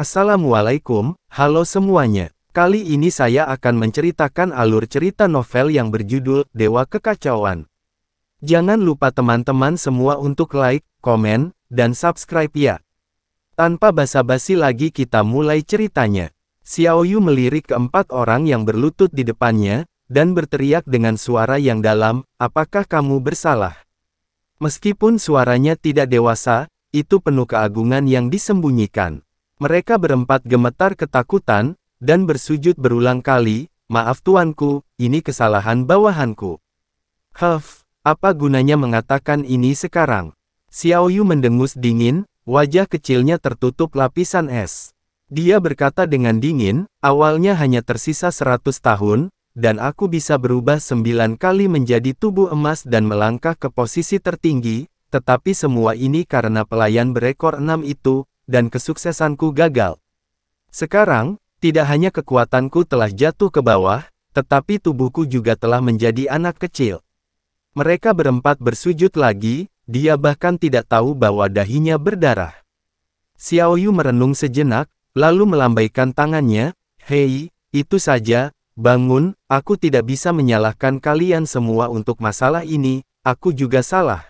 Assalamualaikum, halo semuanya. Kali ini saya akan menceritakan alur cerita novel yang berjudul Dewa Kekacauan. Jangan lupa teman-teman semua untuk like, komen, dan subscribe ya. Tanpa basa-basi lagi kita mulai ceritanya. Xiao Yu melirik keempat orang yang berlutut di depannya, dan berteriak dengan suara yang dalam, apakah kamu bersalah? Meskipun suaranya tidak dewasa, itu penuh keagungan yang disembunyikan. Mereka berempat gemetar ketakutan, dan bersujud berulang kali, maaf tuanku, ini kesalahan bawahanku. Huff, apa gunanya mengatakan ini sekarang? Xiao Yu mendengus dingin, wajah kecilnya tertutup lapisan es. Dia berkata dengan dingin, awalnya hanya tersisa 100 tahun, dan aku bisa berubah sembilan kali menjadi tubuh emas dan melangkah ke posisi tertinggi, tetapi semua ini karena pelayan berekor enam itu, dan kesuksesanku gagal. Sekarang, tidak hanya kekuatanku telah jatuh ke bawah, tetapi tubuhku juga telah menjadi anak kecil. Mereka berempat bersujud lagi, dia bahkan tidak tahu bahwa dahinya berdarah. Xiao Yu merenung sejenak, lalu melambaikan tangannya, Hei, itu saja, bangun, aku tidak bisa menyalahkan kalian semua untuk masalah ini, aku juga salah.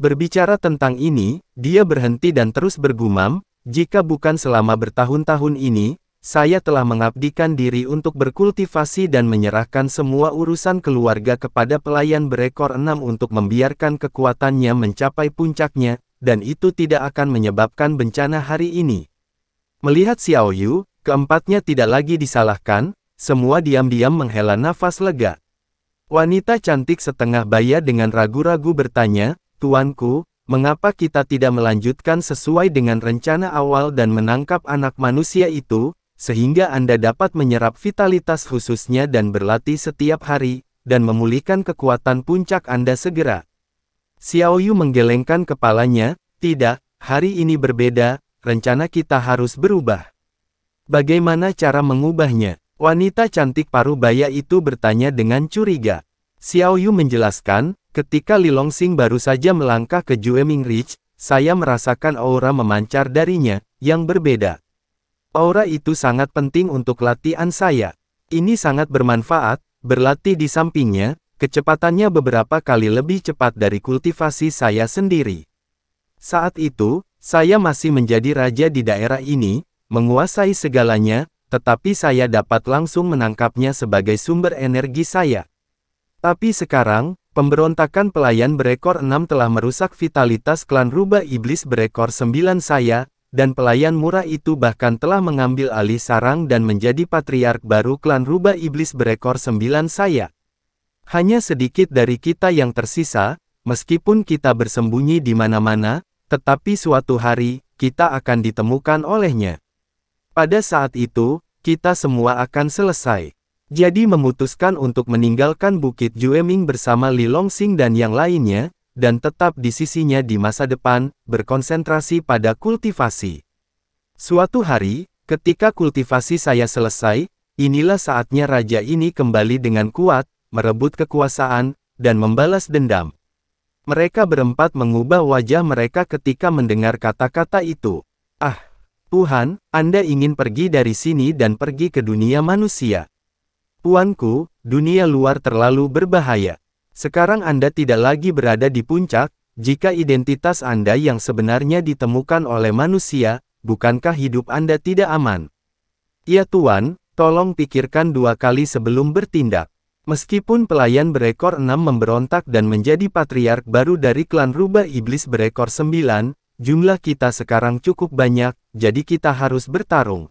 Berbicara tentang ini, dia berhenti dan terus bergumam, jika bukan selama bertahun-tahun ini, saya telah mengabdikan diri untuk berkultivasi dan menyerahkan semua urusan keluarga kepada pelayan berekor enam untuk membiarkan kekuatannya mencapai puncaknya, dan itu tidak akan menyebabkan bencana hari ini. Melihat Xiao Yu, keempatnya tidak lagi disalahkan, semua diam-diam menghela nafas lega. Wanita cantik setengah baya dengan ragu-ragu bertanya, Tuanku, mengapa kita tidak melanjutkan sesuai dengan rencana awal dan menangkap anak manusia itu, sehingga Anda dapat menyerap vitalitas khususnya dan berlatih setiap hari, dan memulihkan kekuatan puncak Anda segera. Xiaoyu menggelengkan kepalanya, tidak, hari ini berbeda, rencana kita harus berubah. Bagaimana cara mengubahnya? Wanita cantik paruh baya itu bertanya dengan curiga. Xiaoyu menjelaskan, Ketika Li Longxing baru saja melangkah ke Jueming Ridge, saya merasakan aura memancar darinya, yang berbeda. Aura itu sangat penting untuk latihan saya. Ini sangat bermanfaat, berlatih di sampingnya, kecepatannya beberapa kali lebih cepat dari kultivasi saya sendiri. Saat itu, saya masih menjadi raja di daerah ini, menguasai segalanya, tetapi saya dapat langsung menangkapnya sebagai sumber energi saya. Tapi sekarang, Pemberontakan pelayan berekor 6 telah merusak vitalitas klan rubah Iblis berekor 9 saya, dan pelayan murah itu bahkan telah mengambil alih sarang dan menjadi patriark baru klan rubah Iblis berekor 9 saya. Hanya sedikit dari kita yang tersisa, meskipun kita bersembunyi di mana-mana, tetapi suatu hari, kita akan ditemukan olehnya. Pada saat itu, kita semua akan selesai jadi memutuskan untuk meninggalkan Bukit Jueming bersama Li Longxing dan yang lainnya, dan tetap di sisinya di masa depan, berkonsentrasi pada kultivasi. Suatu hari, ketika kultivasi saya selesai, inilah saatnya raja ini kembali dengan kuat, merebut kekuasaan, dan membalas dendam. Mereka berempat mengubah wajah mereka ketika mendengar kata-kata itu. Ah, Tuhan, Anda ingin pergi dari sini dan pergi ke dunia manusia. Tuanku, dunia luar terlalu berbahaya. Sekarang Anda tidak lagi berada di puncak, jika identitas Anda yang sebenarnya ditemukan oleh manusia, bukankah hidup Anda tidak aman? Ya Tuan, tolong pikirkan dua kali sebelum bertindak. Meskipun pelayan berekor enam memberontak dan menjadi patriark baru dari klan rubah iblis berekor sembilan, jumlah kita sekarang cukup banyak, jadi kita harus bertarung.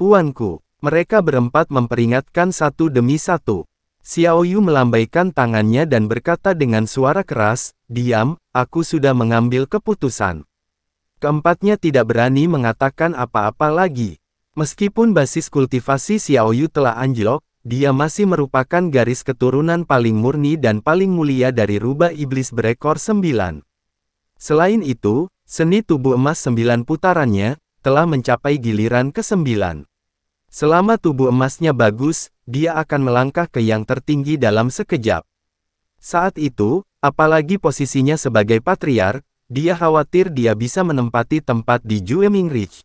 Puanku, mereka berempat memperingatkan satu demi satu. Xiao Yu melambaikan tangannya dan berkata dengan suara keras, Diam, aku sudah mengambil keputusan. Keempatnya tidak berani mengatakan apa-apa lagi. Meskipun basis kultivasi Xiao Yu telah anjlok, dia masih merupakan garis keturunan paling murni dan paling mulia dari rubah iblis berekor sembilan. Selain itu, seni tubuh emas sembilan putarannya, telah mencapai giliran ke sembilan. Selama tubuh emasnya bagus, dia akan melangkah ke yang tertinggi dalam sekejap. Saat itu, apalagi posisinya sebagai patriar, dia khawatir dia bisa menempati tempat di Jueming Ridge.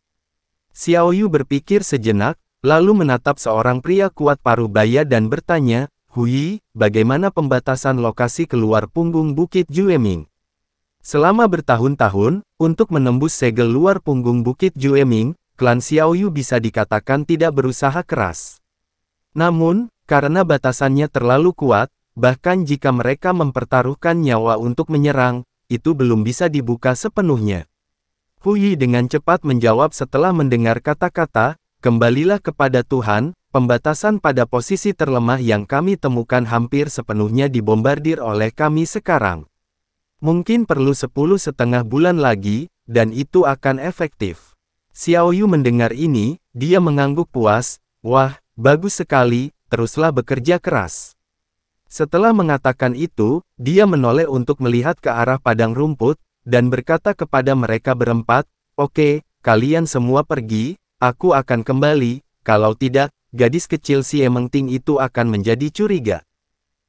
Xiao Yu berpikir sejenak, lalu menatap seorang pria kuat paruh baya dan bertanya, Hui, bagaimana pembatasan lokasi keluar punggung Bukit Jueming? Selama bertahun-tahun, untuk menembus segel luar punggung Bukit Jueming, klan Xiaoyu bisa dikatakan tidak berusaha keras. Namun, karena batasannya terlalu kuat, bahkan jika mereka mempertaruhkan nyawa untuk menyerang, itu belum bisa dibuka sepenuhnya. Huyi dengan cepat menjawab setelah mendengar kata-kata, Kembalilah kepada Tuhan, pembatasan pada posisi terlemah yang kami temukan hampir sepenuhnya dibombardir oleh kami sekarang. Mungkin perlu sepuluh setengah bulan lagi, dan itu akan efektif. Yu mendengar ini, dia mengangguk puas, wah, bagus sekali, teruslah bekerja keras. Setelah mengatakan itu, dia menoleh untuk melihat ke arah padang rumput, dan berkata kepada mereka berempat, Oke, okay, kalian semua pergi, aku akan kembali, kalau tidak, gadis kecil si Emengting itu akan menjadi curiga.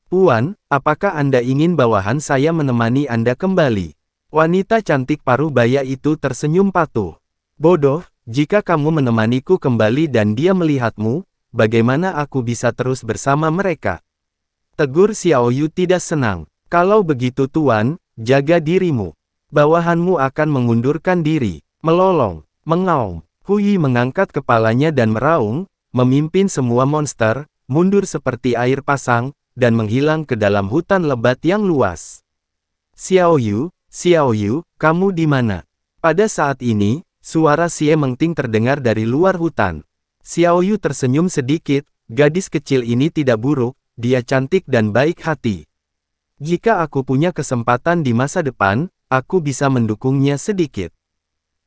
Puan, apakah Anda ingin bawahan saya menemani Anda kembali? Wanita cantik paruh baya itu tersenyum patuh. Bodoh, jika kamu menemaniku kembali dan dia melihatmu, bagaimana aku bisa terus bersama mereka? Tegur Xiao Yu tidak senang. Kalau begitu tuan, jaga dirimu. Bawahanmu akan mengundurkan diri, melolong, mengaum. Huyi mengangkat kepalanya dan meraung, memimpin semua monster, mundur seperti air pasang, dan menghilang ke dalam hutan lebat yang luas. Xiao Yu, Xiao Yu, kamu di mana? Pada saat ini, Suara Xie Mengting terdengar dari luar hutan. Xiao Yu tersenyum sedikit, gadis kecil ini tidak buruk, dia cantik dan baik hati. Jika aku punya kesempatan di masa depan, aku bisa mendukungnya sedikit.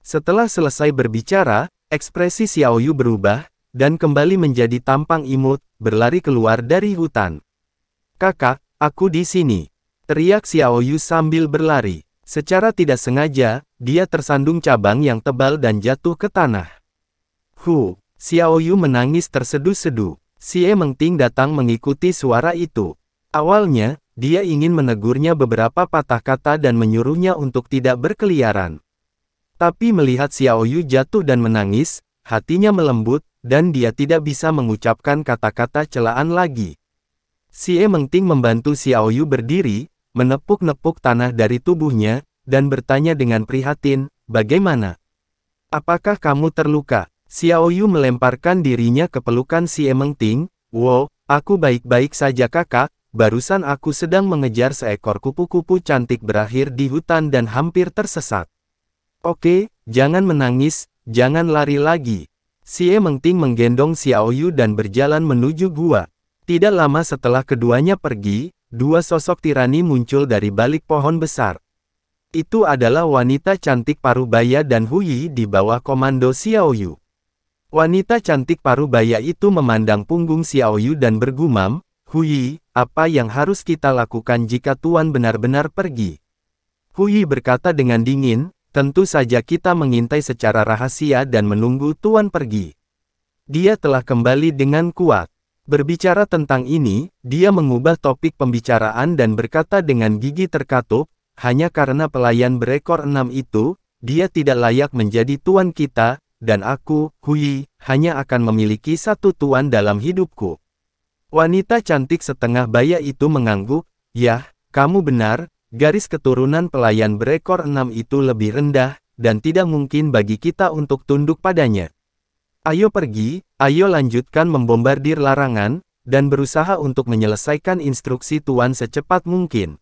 Setelah selesai berbicara, ekspresi Xiao Yu berubah, dan kembali menjadi tampang imut, berlari keluar dari hutan. Kakak, aku di sini. Teriak Xiao Yu sambil berlari. Secara tidak sengaja, dia tersandung cabang yang tebal dan jatuh ke tanah. Hu, Xiao Yu menangis terseduh-seduh. Xie Mengting datang mengikuti suara itu. Awalnya, dia ingin menegurnya beberapa patah kata dan menyuruhnya untuk tidak berkeliaran. Tapi melihat Xiao Yu jatuh dan menangis, hatinya melembut, dan dia tidak bisa mengucapkan kata-kata celaan lagi. Xie Mengting membantu Xiao Yu berdiri, menepuk-nepuk tanah dari tubuhnya, dan bertanya dengan prihatin, bagaimana? Apakah kamu terluka? Xiao Yu melemparkan dirinya ke pelukan si Emeng Wow, aku baik-baik saja kakak, barusan aku sedang mengejar seekor kupu-kupu cantik berakhir di hutan dan hampir tersesat. Oke, jangan menangis, jangan lari lagi. Si Emeng Ting menggendong Yu dan berjalan menuju gua. Tidak lama setelah keduanya pergi, Dua sosok tirani muncul dari balik pohon besar. Itu adalah wanita cantik Parubaya dan Huyi di bawah komando Xiaoyu. Wanita cantik Parubaya itu memandang punggung Xiaoyu dan bergumam, Huyi, apa yang harus kita lakukan jika Tuan benar-benar pergi? Huyi berkata dengan dingin, tentu saja kita mengintai secara rahasia dan menunggu Tuan pergi. Dia telah kembali dengan kuat. Berbicara tentang ini, dia mengubah topik pembicaraan dan berkata dengan gigi terkatup, hanya karena pelayan berekor enam itu, dia tidak layak menjadi tuan kita, dan aku, Hui, hanya akan memiliki satu tuan dalam hidupku. Wanita cantik setengah baya itu mengangguk, Yah, kamu benar, garis keturunan pelayan berekor enam itu lebih rendah, dan tidak mungkin bagi kita untuk tunduk padanya. Ayo pergi, ayo lanjutkan membombardir larangan, dan berusaha untuk menyelesaikan instruksi Tuan secepat mungkin.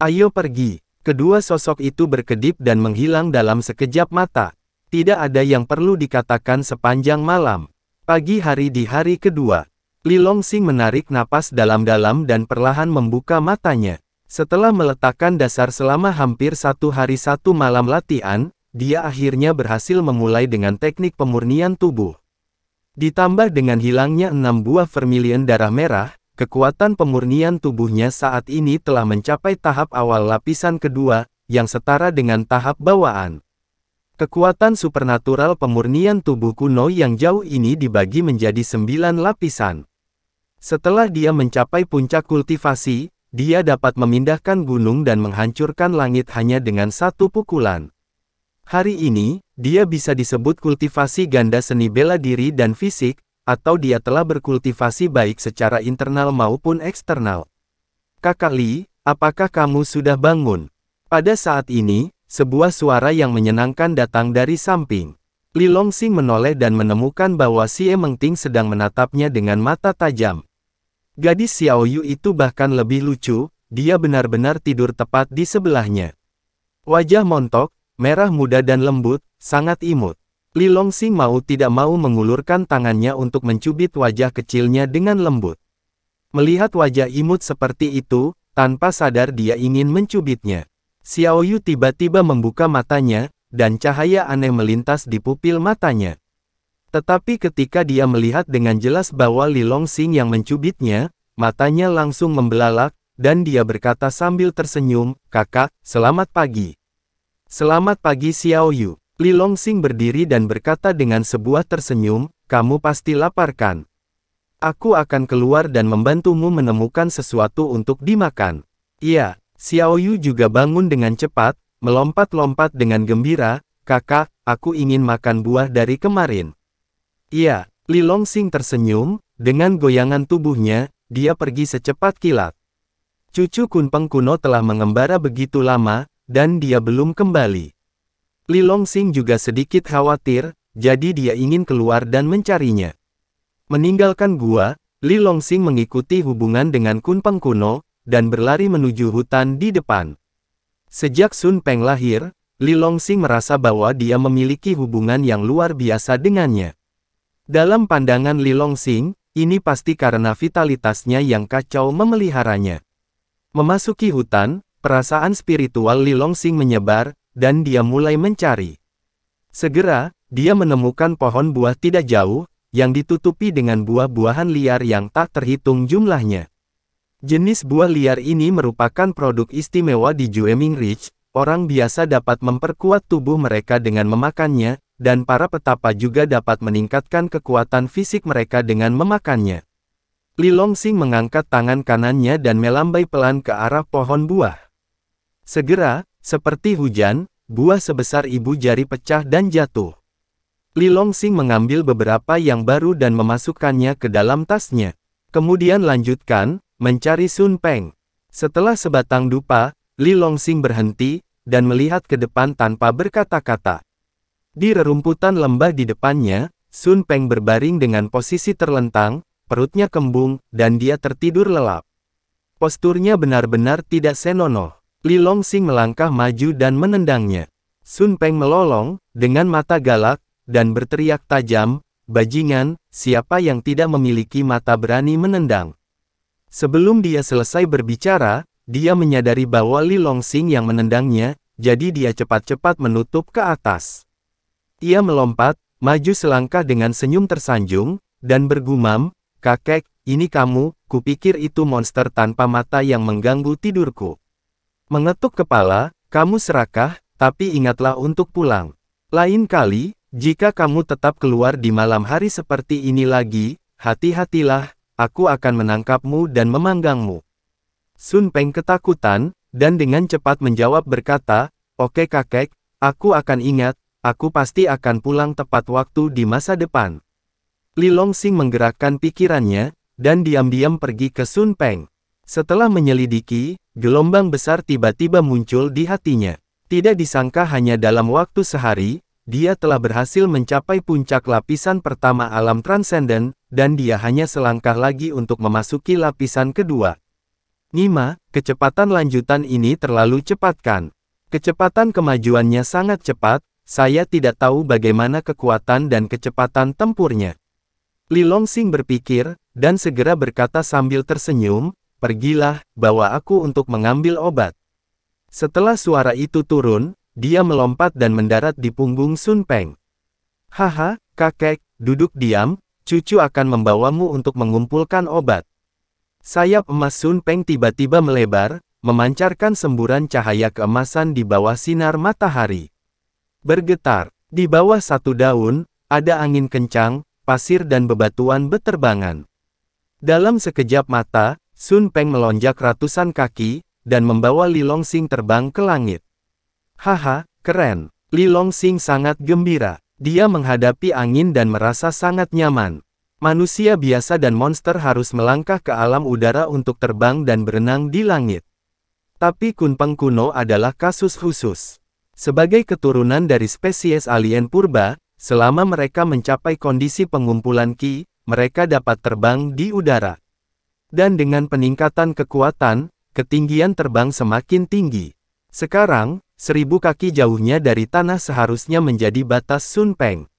Ayo pergi. Kedua sosok itu berkedip dan menghilang dalam sekejap mata. Tidak ada yang perlu dikatakan sepanjang malam. Pagi hari di hari kedua, Li Longxing menarik napas dalam-dalam dan perlahan membuka matanya. Setelah meletakkan dasar selama hampir satu hari satu malam latihan, dia akhirnya berhasil memulai dengan teknik pemurnian tubuh. Ditambah dengan hilangnya enam buah vermilion darah merah, kekuatan pemurnian tubuhnya saat ini telah mencapai tahap awal lapisan kedua, yang setara dengan tahap bawaan. Kekuatan supernatural pemurnian tubuh kuno yang jauh ini dibagi menjadi sembilan lapisan. Setelah dia mencapai puncak kultivasi, dia dapat memindahkan gunung dan menghancurkan langit hanya dengan satu pukulan. Hari ini, dia bisa disebut kultivasi ganda seni bela diri dan fisik, atau dia telah berkultivasi baik secara internal maupun eksternal. Kakak Li, apakah kamu sudah bangun? Pada saat ini, sebuah suara yang menyenangkan datang dari samping. Li Longxing menoleh dan menemukan bahwa Si Emengting sedang menatapnya dengan mata tajam. Gadis Xiao Yu itu bahkan lebih lucu, dia benar-benar tidur tepat di sebelahnya. Wajah montok, merah muda dan lembut, sangat imut. Li Longxing mau tidak mau mengulurkan tangannya untuk mencubit wajah kecilnya dengan lembut. Melihat wajah imut seperti itu, tanpa sadar dia ingin mencubitnya. Xiao Yu tiba-tiba membuka matanya, dan cahaya aneh melintas di pupil matanya. Tetapi ketika dia melihat dengan jelas bahwa Li Longxing yang mencubitnya, matanya langsung membelalak, dan dia berkata sambil tersenyum, kakak, selamat pagi. Selamat pagi Xiao Yu. Li Longxing berdiri dan berkata dengan sebuah tersenyum, kamu pasti lapar kan? Aku akan keluar dan membantumu menemukan sesuatu untuk dimakan. Iya, Xiao Yu juga bangun dengan cepat, melompat-lompat dengan gembira, kakak, aku ingin makan buah dari kemarin. Iya, Li Longxing tersenyum, dengan goyangan tubuhnya, dia pergi secepat kilat. Cucu Kunpeng kuno telah mengembara begitu lama, dan dia belum kembali. Li Longxing juga sedikit khawatir, jadi dia ingin keluar dan mencarinya. Meninggalkan gua, Li Longxing mengikuti hubungan dengan Kunpeng kuno, dan berlari menuju hutan di depan. Sejak Sun Peng lahir, Li Longxing merasa bahwa dia memiliki hubungan yang luar biasa dengannya. Dalam pandangan Li Longxing, ini pasti karena vitalitasnya yang kacau memeliharanya. Memasuki hutan, Perasaan spiritual Li Longxing menyebar, dan dia mulai mencari. Segera, dia menemukan pohon buah tidak jauh, yang ditutupi dengan buah-buahan liar yang tak terhitung jumlahnya. Jenis buah liar ini merupakan produk istimewa di Jueming Ridge, orang biasa dapat memperkuat tubuh mereka dengan memakannya, dan para petapa juga dapat meningkatkan kekuatan fisik mereka dengan memakannya. Li Longxing mengangkat tangan kanannya dan melambai pelan ke arah pohon buah. Segera, seperti hujan, buah sebesar ibu jari pecah dan jatuh. Li Longxing mengambil beberapa yang baru dan memasukkannya ke dalam tasnya. Kemudian lanjutkan, mencari Sun Peng. Setelah sebatang dupa, Li Longxing berhenti, dan melihat ke depan tanpa berkata-kata. Di rerumputan lembah di depannya, Sun Peng berbaring dengan posisi terlentang, perutnya kembung, dan dia tertidur lelap. Posturnya benar-benar tidak senonoh. Li Longxing melangkah maju dan menendangnya. Sun Peng melolong, dengan mata galak, dan berteriak tajam, Bajingan, siapa yang tidak memiliki mata berani menendang? Sebelum dia selesai berbicara, dia menyadari bahwa Li Longxing yang menendangnya, jadi dia cepat-cepat menutup ke atas. Ia melompat, maju selangkah dengan senyum tersanjung, dan bergumam, Kakek, ini kamu, kupikir itu monster tanpa mata yang mengganggu tidurku. Mengetuk kepala, kamu serakah, tapi ingatlah untuk pulang. Lain kali, jika kamu tetap keluar di malam hari seperti ini lagi, hati-hatilah, aku akan menangkapmu dan memanggangmu. Sun Peng ketakutan, dan dengan cepat menjawab berkata, Oke kakek, aku akan ingat, aku pasti akan pulang tepat waktu di masa depan. Li Longxing menggerakkan pikirannya, dan diam-diam pergi ke Sun Peng. Setelah menyelidiki, gelombang besar tiba-tiba muncul di hatinya. Tidak disangka hanya dalam waktu sehari, dia telah berhasil mencapai puncak lapisan pertama alam transenden, dan dia hanya selangkah lagi untuk memasuki lapisan kedua. Nima, Kecepatan lanjutan ini terlalu cepat kan? Kecepatan kemajuannya sangat cepat, saya tidak tahu bagaimana kekuatan dan kecepatan tempurnya. Li Longxing berpikir, dan segera berkata sambil tersenyum, Pergilah, bawa aku untuk mengambil obat. Setelah suara itu turun, dia melompat dan mendarat di punggung Sun Peng. Haha, kakek, duduk diam, cucu akan membawamu untuk mengumpulkan obat. Sayap emas Sun Peng tiba-tiba melebar, memancarkan semburan cahaya keemasan di bawah sinar matahari. Bergetar, di bawah satu daun, ada angin kencang, pasir dan bebatuan beterbangan. Dalam sekejap mata, Sun Peng melonjak ratusan kaki, dan membawa Li Longxing terbang ke langit. Haha, keren. Li Longxing sangat gembira. Dia menghadapi angin dan merasa sangat nyaman. Manusia biasa dan monster harus melangkah ke alam udara untuk terbang dan berenang di langit. Tapi Kunpeng kuno adalah kasus khusus. Sebagai keturunan dari spesies alien purba, selama mereka mencapai kondisi pengumpulan Ki, mereka dapat terbang di udara. Dan dengan peningkatan kekuatan, ketinggian terbang semakin tinggi. Sekarang, seribu kaki jauhnya dari tanah seharusnya menjadi batas Sun Peng.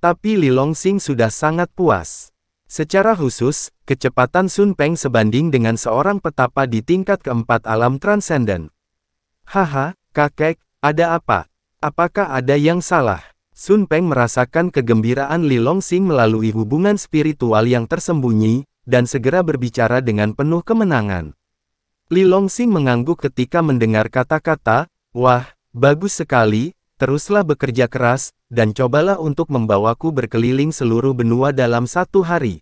Tapi Li Longxing sudah sangat puas. Secara khusus, kecepatan Sun Peng sebanding dengan seorang petapa di tingkat keempat alam transenden. Haha, kakek, ada apa? Apakah ada yang salah? Sun Peng merasakan kegembiraan Li Longxing melalui hubungan spiritual yang tersembunyi, dan segera berbicara dengan penuh kemenangan. Li Longxing mengangguk ketika mendengar kata-kata, Wah, bagus sekali, teruslah bekerja keras, dan cobalah untuk membawaku berkeliling seluruh benua dalam satu hari.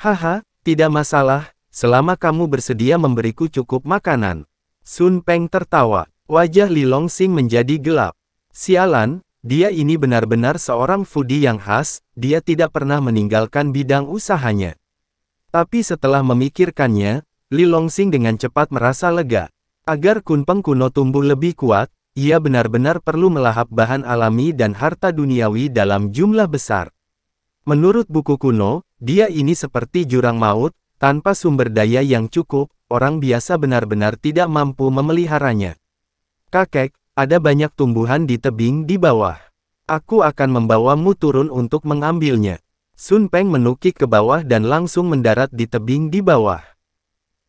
Haha, tidak masalah, selama kamu bersedia memberiku cukup makanan. Sun Peng tertawa, wajah Li Longxing menjadi gelap. Sialan, dia ini benar-benar seorang foodie yang khas, dia tidak pernah meninggalkan bidang usahanya. Tapi setelah memikirkannya, Li Longxing dengan cepat merasa lega. Agar kunpeng kuno tumbuh lebih kuat, ia benar-benar perlu melahap bahan alami dan harta duniawi dalam jumlah besar. Menurut buku kuno, dia ini seperti jurang maut, tanpa sumber daya yang cukup, orang biasa benar-benar tidak mampu memeliharanya. Kakek, ada banyak tumbuhan di tebing di bawah. Aku akan membawamu turun untuk mengambilnya. Sun Peng menukik ke bawah dan langsung mendarat di tebing di bawah.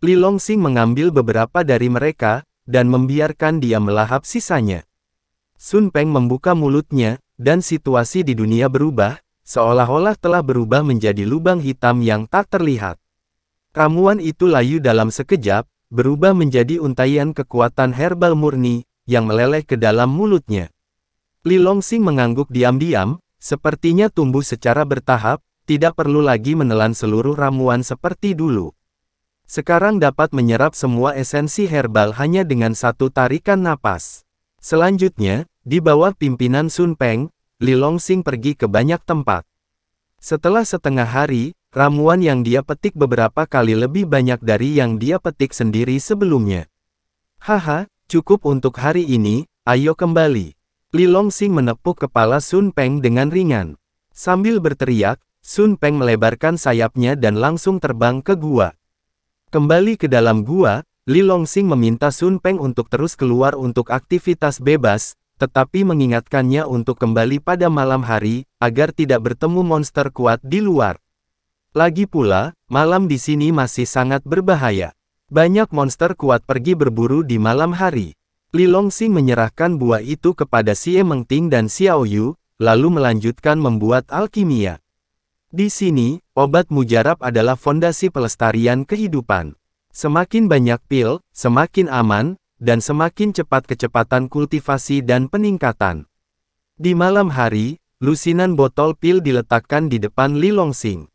Li Longxing mengambil beberapa dari mereka, dan membiarkan dia melahap sisanya. Sun Peng membuka mulutnya, dan situasi di dunia berubah, seolah-olah telah berubah menjadi lubang hitam yang tak terlihat. Ramuan itu layu dalam sekejap, berubah menjadi untayan kekuatan herbal murni, yang meleleh ke dalam mulutnya. Li Longxing mengangguk diam-diam, Sepertinya tumbuh secara bertahap, tidak perlu lagi menelan seluruh ramuan seperti dulu. Sekarang dapat menyerap semua esensi herbal hanya dengan satu tarikan napas. Selanjutnya, di bawah pimpinan Sun Peng, Li Longxing pergi ke banyak tempat. Setelah setengah hari, ramuan yang dia petik beberapa kali lebih banyak dari yang dia petik sendiri sebelumnya. Haha, cukup untuk hari ini, ayo kembali. Li Longxing menepuk kepala Sun Peng dengan ringan. Sambil berteriak, Sun Peng melebarkan sayapnya dan langsung terbang ke gua. Kembali ke dalam gua, Li Longxing meminta Sun Peng untuk terus keluar untuk aktivitas bebas, tetapi mengingatkannya untuk kembali pada malam hari, agar tidak bertemu monster kuat di luar. Lagi pula, malam di sini masih sangat berbahaya. Banyak monster kuat pergi berburu di malam hari. Li Longxing menyerahkan buah itu kepada Xie Mengting dan Xiao Yu, lalu melanjutkan membuat alkimia. Di sini, obat mujarab adalah fondasi pelestarian kehidupan. Semakin banyak pil, semakin aman, dan semakin cepat kecepatan kultivasi dan peningkatan. Di malam hari, lusinan botol pil diletakkan di depan Li Longxing.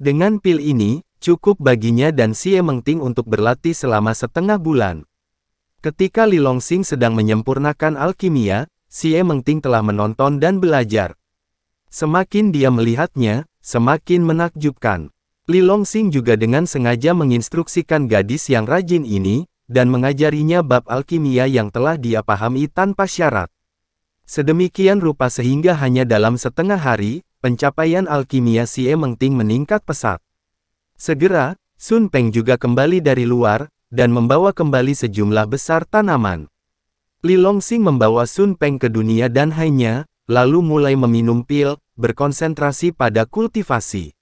Dengan pil ini, cukup baginya dan Xie Mengting untuk berlatih selama setengah bulan. Ketika Li Longxing sedang menyempurnakan alkimia, Xie Mengting telah menonton dan belajar. Semakin dia melihatnya, semakin menakjubkan. Li Longxing juga dengan sengaja menginstruksikan gadis yang rajin ini, dan mengajarinya bab alkimia yang telah dia pahami tanpa syarat. Sedemikian rupa sehingga hanya dalam setengah hari, pencapaian alkimia Xie Mengting meningkat pesat. Segera, Sun Peng juga kembali dari luar, dan membawa kembali sejumlah besar tanaman. Li Longxing membawa Sun Peng ke dunia dan hanya, lalu mulai meminum pil, berkonsentrasi pada kultivasi.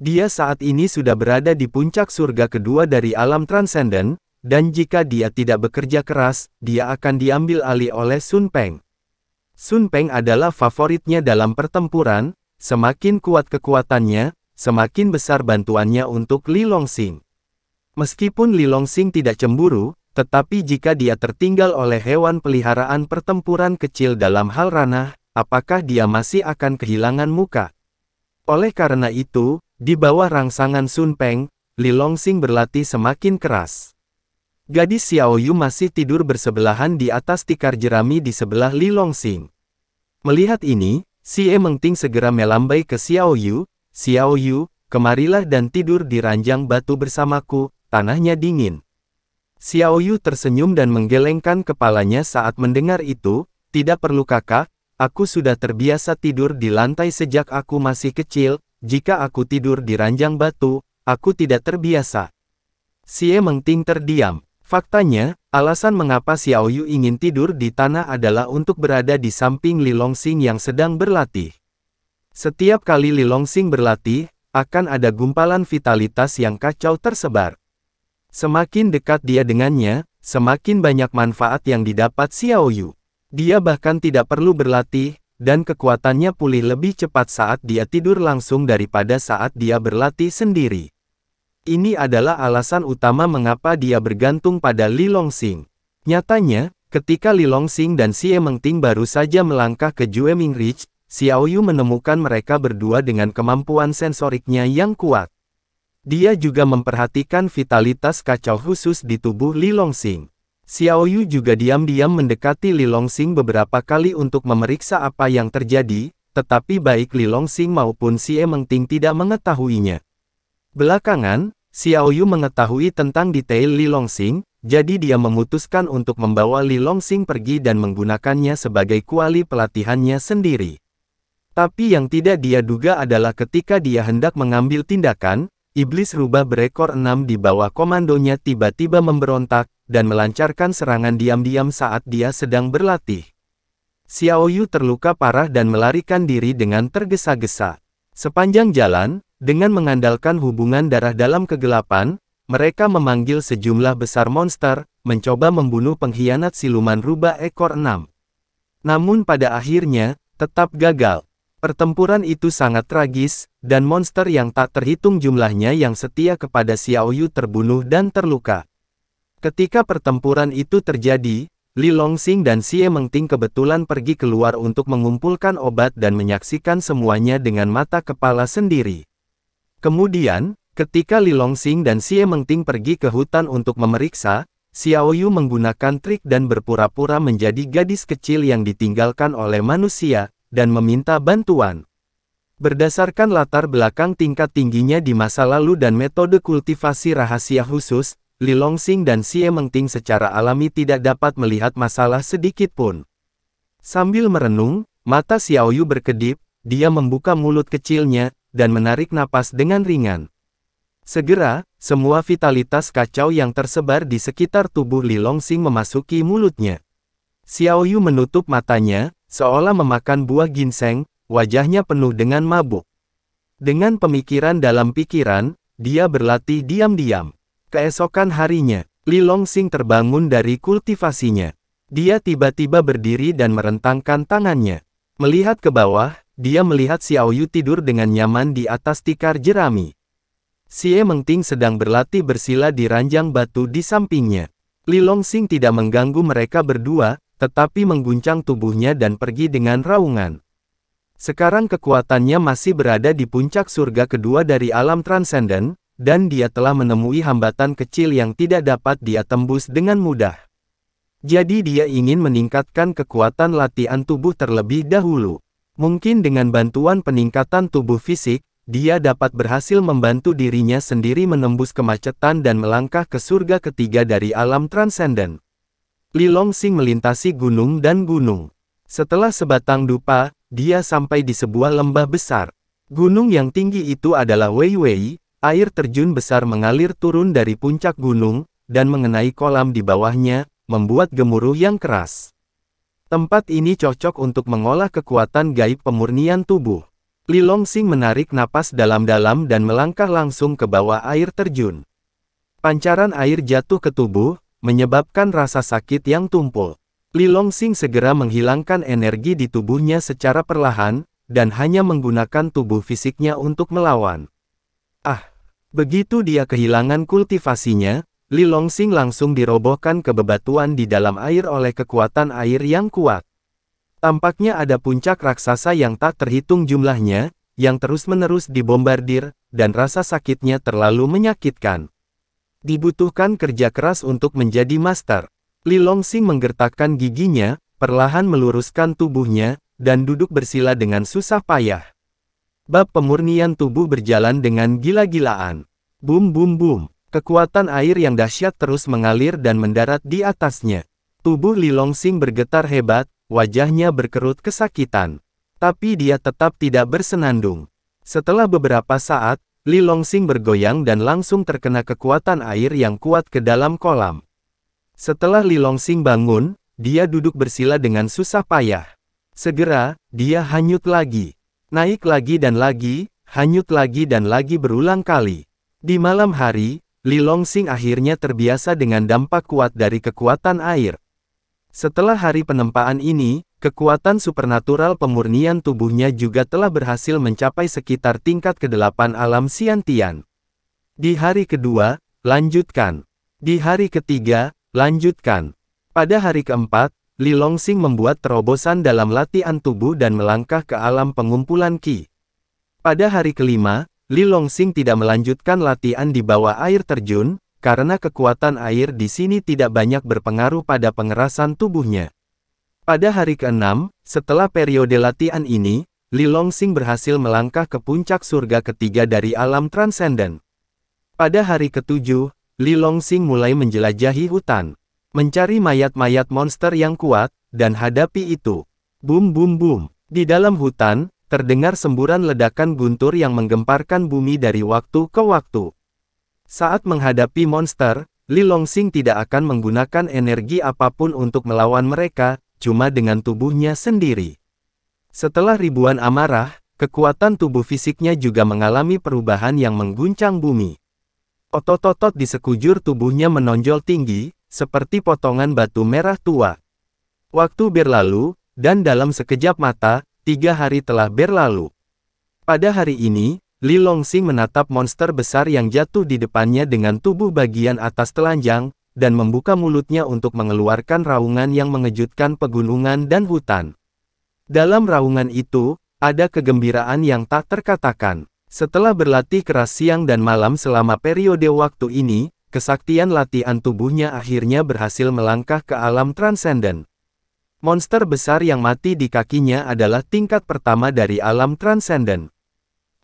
Dia saat ini sudah berada di puncak surga kedua dari alam transenden, dan jika dia tidak bekerja keras, dia akan diambil alih oleh Sun Peng. Sun Peng adalah favoritnya dalam pertempuran, semakin kuat kekuatannya, semakin besar bantuannya untuk Li Longxing. Meskipun Li Longxing tidak cemburu, tetapi jika dia tertinggal oleh hewan peliharaan pertempuran kecil dalam hal ranah, apakah dia masih akan kehilangan muka? Oleh karena itu, di bawah rangsangan Sun Peng, Longxing berlatih semakin keras. Gadis Xiao Yu masih tidur bersebelahan di atas tikar jerami di sebelah Li Longxing. Melihat ini, Si E Mengting segera melambai ke Xiao Yu. Xiao Yu, kemarilah dan tidur di ranjang batu bersamaku, tanahnya dingin. Xiao Yu tersenyum dan menggelengkan kepalanya saat mendengar itu, tidak perlu kakak, aku sudah terbiasa tidur di lantai sejak aku masih kecil, jika aku tidur di ranjang batu, aku tidak terbiasa. Xie Mengting terdiam. Faktanya, alasan mengapa Xiao Yu ingin tidur di tanah adalah untuk berada di samping Li Longxing yang sedang berlatih. Setiap kali Li Longxing berlatih, akan ada gumpalan vitalitas yang kacau tersebar. Semakin dekat dia dengannya, semakin banyak manfaat yang didapat Xiao Yu. Dia bahkan tidak perlu berlatih, dan kekuatannya pulih lebih cepat saat dia tidur langsung daripada saat dia berlatih sendiri. Ini adalah alasan utama mengapa dia bergantung pada Li Longxing. Nyatanya, ketika Li Longxing dan Xie Mengting baru saja melangkah ke Ridge, Xiao Xiaoyu menemukan mereka berdua dengan kemampuan sensoriknya yang kuat. Dia juga memperhatikan vitalitas kacau khusus di tubuh Li Longxing. Xiao Yu juga diam-diam mendekati Li Longxing beberapa kali untuk memeriksa apa yang terjadi, tetapi baik Li Longxing maupun Xie Mengting tidak mengetahuinya. Belakangan, Xiao Yu mengetahui tentang detail Li Longxing, jadi dia memutuskan untuk membawa Li Longxing pergi dan menggunakannya sebagai kuali pelatihannya sendiri. Tapi yang tidak dia duga adalah ketika dia hendak mengambil tindakan, Iblis rubah berekor enam di bawah komandonya tiba-tiba memberontak, dan melancarkan serangan diam-diam saat dia sedang berlatih. Xiao Yu terluka parah dan melarikan diri dengan tergesa-gesa. Sepanjang jalan, dengan mengandalkan hubungan darah dalam kegelapan, mereka memanggil sejumlah besar monster, mencoba membunuh pengkhianat siluman rubah ekor enam. Namun pada akhirnya, tetap gagal. Pertempuran itu sangat tragis, dan monster yang tak terhitung jumlahnya yang setia kepada Xiao Yu terbunuh dan terluka. Ketika pertempuran itu terjadi, Li Longxing dan Xie Mengting kebetulan pergi keluar untuk mengumpulkan obat dan menyaksikan semuanya dengan mata kepala sendiri. Kemudian, ketika Li Longxing dan Xie Mengting pergi ke hutan untuk memeriksa, Xiao Yu menggunakan trik dan berpura-pura menjadi gadis kecil yang ditinggalkan oleh manusia, dan meminta bantuan. Berdasarkan latar belakang tingkat tingginya di masa lalu dan metode kultivasi rahasia khusus, Li Longxing dan Xie Mengting secara alami tidak dapat melihat masalah sedikit pun. Sambil merenung, mata Xiaoyu berkedip, dia membuka mulut kecilnya, dan menarik napas dengan ringan. Segera, semua vitalitas kacau yang tersebar di sekitar tubuh Li Longxing memasuki mulutnya. Xiaoyu menutup matanya, Seolah memakan buah ginseng, wajahnya penuh dengan mabuk. Dengan pemikiran dalam pikiran, dia berlatih diam-diam. Keesokan harinya, Li Longxing terbangun dari kultivasinya. Dia tiba-tiba berdiri dan merentangkan tangannya. Melihat ke bawah, dia melihat Xiao Yu tidur dengan nyaman di atas tikar jerami. Xie Mengting sedang berlatih bersila di ranjang batu di sampingnya. Li Longxing tidak mengganggu mereka berdua, tetapi mengguncang tubuhnya dan pergi dengan raungan. Sekarang kekuatannya masih berada di puncak surga kedua dari alam transenden, dan dia telah menemui hambatan kecil yang tidak dapat dia tembus dengan mudah. Jadi dia ingin meningkatkan kekuatan latihan tubuh terlebih dahulu. Mungkin dengan bantuan peningkatan tubuh fisik, dia dapat berhasil membantu dirinya sendiri menembus kemacetan dan melangkah ke surga ketiga dari alam transenden. Li Longxing melintasi gunung dan gunung. Setelah sebatang dupa, dia sampai di sebuah lembah besar. Gunung yang tinggi itu adalah Wei Wei. air terjun besar mengalir turun dari puncak gunung, dan mengenai kolam di bawahnya, membuat gemuruh yang keras. Tempat ini cocok untuk mengolah kekuatan gaib pemurnian tubuh. Li Longxing menarik napas dalam-dalam dan melangkah langsung ke bawah air terjun. Pancaran air jatuh ke tubuh, menyebabkan rasa sakit yang tumpul. Li Longxing segera menghilangkan energi di tubuhnya secara perlahan, dan hanya menggunakan tubuh fisiknya untuk melawan. Ah! Begitu dia kehilangan kultivasinya, Li Longxing langsung dirobohkan ke bebatuan di dalam air oleh kekuatan air yang kuat. Tampaknya ada puncak raksasa yang tak terhitung jumlahnya, yang terus-menerus dibombardir, dan rasa sakitnya terlalu menyakitkan. Dibutuhkan kerja keras untuk menjadi master. Li Longxing menggertakkan giginya, perlahan meluruskan tubuhnya, dan duduk bersila dengan susah payah. Bab pemurnian tubuh berjalan dengan gila-gilaan. Bum bum bum, kekuatan air yang dahsyat terus mengalir dan mendarat di atasnya. Tubuh Li Longxing bergetar hebat, wajahnya berkerut kesakitan. Tapi dia tetap tidak bersenandung. Setelah beberapa saat, Li Longxing bergoyang dan langsung terkena kekuatan air yang kuat ke dalam kolam. Setelah Li Longxing bangun, dia duduk bersila dengan susah payah. Segera, dia hanyut lagi. Naik lagi dan lagi, hanyut lagi dan lagi berulang kali. Di malam hari, Li Longxing akhirnya terbiasa dengan dampak kuat dari kekuatan air. Setelah hari penempaan ini, Kekuatan supernatural pemurnian tubuhnya juga telah berhasil mencapai sekitar tingkat ke-8 alam Siantian. Di hari kedua, lanjutkan. Di hari ketiga, lanjutkan. Pada hari keempat, Li Longxing membuat terobosan dalam latihan tubuh dan melangkah ke alam pengumpulan Qi. Pada hari kelima, Li Longxing tidak melanjutkan latihan di bawah air terjun, karena kekuatan air di sini tidak banyak berpengaruh pada pengerasan tubuhnya. Pada hari ke-6, setelah periode latihan ini, Li Longxing berhasil melangkah ke puncak surga ketiga dari alam transenden. Pada hari ke-7, Li Longxing mulai menjelajahi hutan, mencari mayat-mayat monster yang kuat, dan hadapi itu. Boom, boom, boom. Di dalam hutan, terdengar semburan ledakan guntur yang menggemparkan bumi dari waktu ke waktu. Saat menghadapi monster, Li Longxing tidak akan menggunakan energi apapun untuk melawan mereka, cuma dengan tubuhnya sendiri. Setelah ribuan amarah, kekuatan tubuh fisiknya juga mengalami perubahan yang mengguncang bumi. Otot-otot di sekujur tubuhnya menonjol tinggi, seperti potongan batu merah tua. Waktu berlalu, dan dalam sekejap mata, tiga hari telah berlalu. Pada hari ini, Li Longxing menatap monster besar yang jatuh di depannya dengan tubuh bagian atas telanjang, dan membuka mulutnya untuk mengeluarkan raungan yang mengejutkan pegunungan dan hutan. Dalam raungan itu, ada kegembiraan yang tak terkatakan. Setelah berlatih keras siang dan malam selama periode waktu ini, kesaktian latihan tubuhnya akhirnya berhasil melangkah ke alam transenden. Monster besar yang mati di kakinya adalah tingkat pertama dari alam transenden.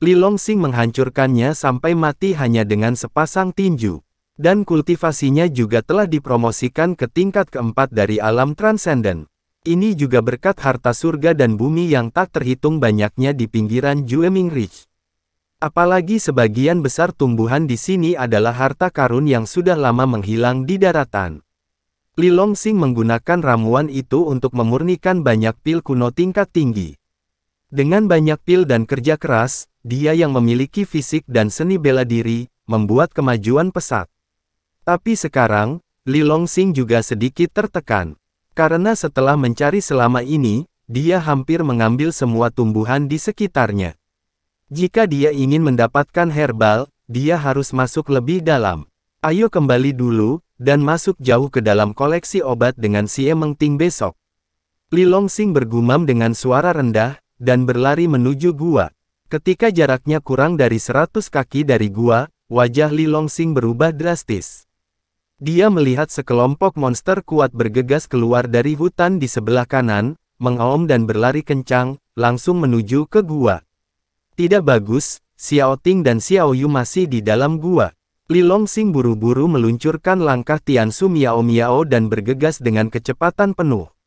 Li Longxing menghancurkannya sampai mati hanya dengan sepasang tinju dan kultivasinya juga telah dipromosikan ke tingkat keempat dari alam transenden. Ini juga berkat harta surga dan bumi yang tak terhitung banyaknya di pinggiran Jueming Ridge. Apalagi sebagian besar tumbuhan di sini adalah harta karun yang sudah lama menghilang di daratan. Li Longxing menggunakan ramuan itu untuk memurnikan banyak pil kuno tingkat tinggi. Dengan banyak pil dan kerja keras, dia yang memiliki fisik dan seni bela diri, membuat kemajuan pesat. Tapi sekarang, Li Longxing juga sedikit tertekan. Karena setelah mencari selama ini, dia hampir mengambil semua tumbuhan di sekitarnya. Jika dia ingin mendapatkan herbal, dia harus masuk lebih dalam. Ayo kembali dulu, dan masuk jauh ke dalam koleksi obat dengan si Emeng Ting besok. Li Longxing bergumam dengan suara rendah, dan berlari menuju gua. Ketika jaraknya kurang dari 100 kaki dari gua, wajah Li Longxing berubah drastis. Dia melihat sekelompok monster kuat bergegas keluar dari hutan di sebelah kanan, mengaum dan berlari kencang, langsung menuju ke gua. Tidak bagus, Xiao Ting dan Xiao Yu masih di dalam gua. Long Sing buru-buru meluncurkan langkah Tian Su Miao Miao dan bergegas dengan kecepatan penuh.